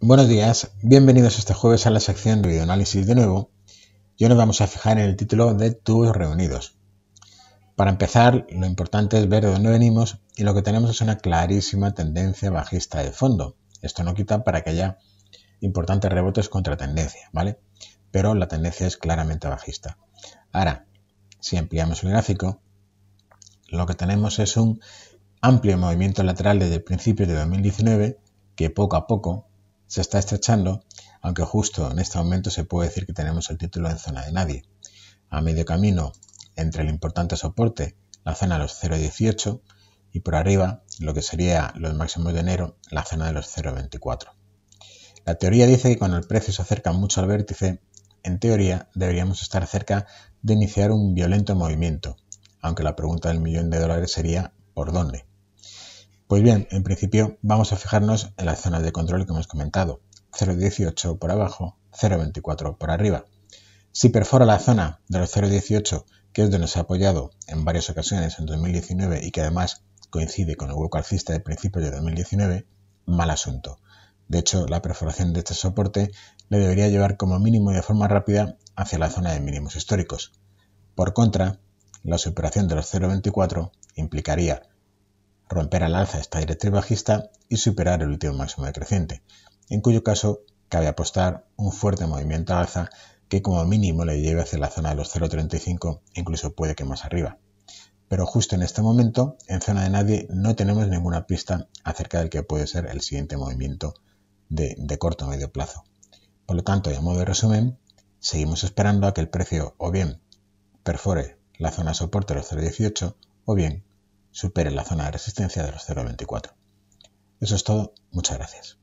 Buenos días, bienvenidos este jueves a la sección de videoanálisis de nuevo. yo hoy nos vamos a fijar en el título de tus reunidos. Para empezar, lo importante es ver de dónde venimos y lo que tenemos es una clarísima tendencia bajista de fondo. Esto no quita para que haya importantes rebotes contra tendencia, ¿vale? Pero la tendencia es claramente bajista. Ahora, si ampliamos el gráfico, lo que tenemos es un amplio movimiento lateral desde principios de 2019 que poco a poco se está estrechando, aunque justo en este momento se puede decir que tenemos el título en zona de nadie. A medio camino entre el importante soporte, la zona de los 0,18 y por arriba lo que sería los máximos de enero, la zona de los 0,24. La teoría dice que cuando el precio se acerca mucho al vértice, en teoría deberíamos estar cerca de iniciar un violento movimiento, aunque la pregunta del millón de dólares sería ¿por dónde? Pues bien, en principio vamos a fijarnos en las zonas de control que hemos comentado, 0,18 por abajo, 0,24 por arriba. Si perfora la zona de los 0,18, que es donde se ha apoyado en varias ocasiones en 2019 y que además coincide con el hueco alcista de principios de 2019, mal asunto. De hecho, la perforación de este soporte le debería llevar como mínimo y de forma rápida hacia la zona de mínimos históricos. Por contra, la superación de los 0,24 implicaría romper al alza esta directriz bajista y superar el último máximo decreciente, en cuyo caso cabe apostar un fuerte movimiento alza que como mínimo le lleve hacia la zona de los 0.35 e incluso puede que más arriba. Pero justo en este momento, en zona de nadie, no tenemos ninguna pista acerca del que puede ser el siguiente movimiento de, corto o medio plazo. Por lo tanto, y modo de resumen, seguimos esperando a que el precio o bien perfore la zona soporte de los 0.18 o bien supere la zona de resistencia de los 0,24. Eso es todo, muchas gracias.